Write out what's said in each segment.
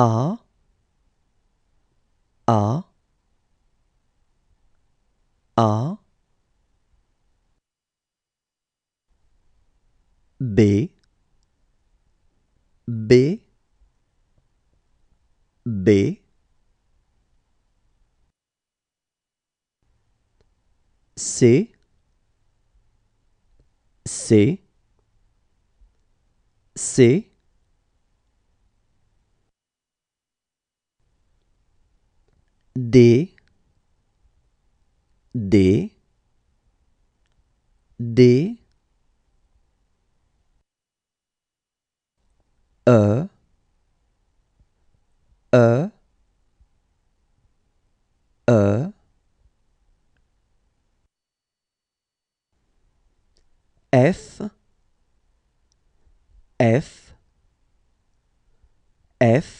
a a a b b b c c c D D D E E E F F F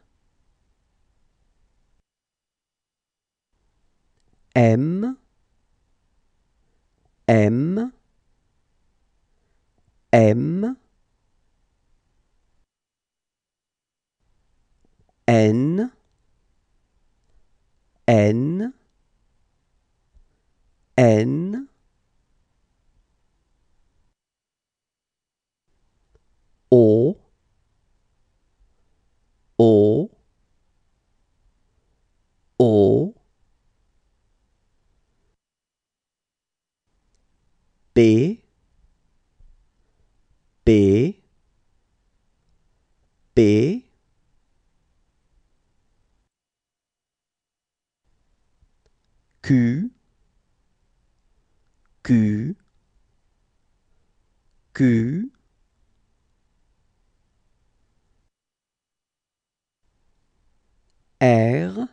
M, M, M, N, N, N, P P P Q Q Q R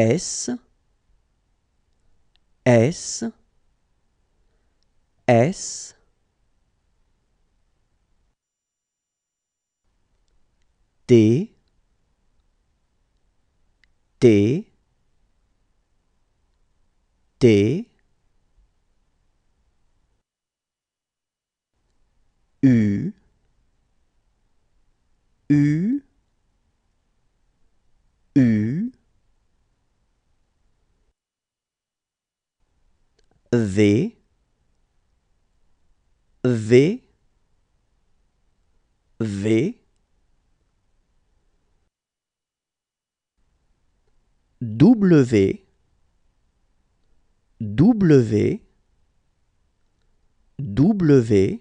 S, S, S, D, D, D, V V V W W W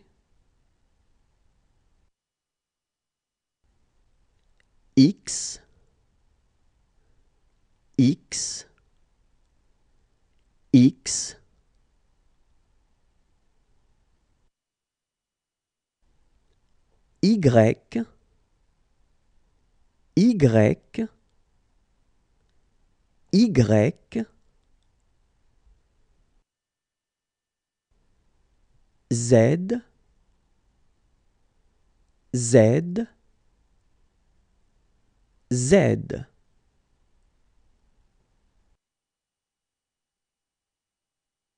X X X Y, Y, Y, Z, Z, Z.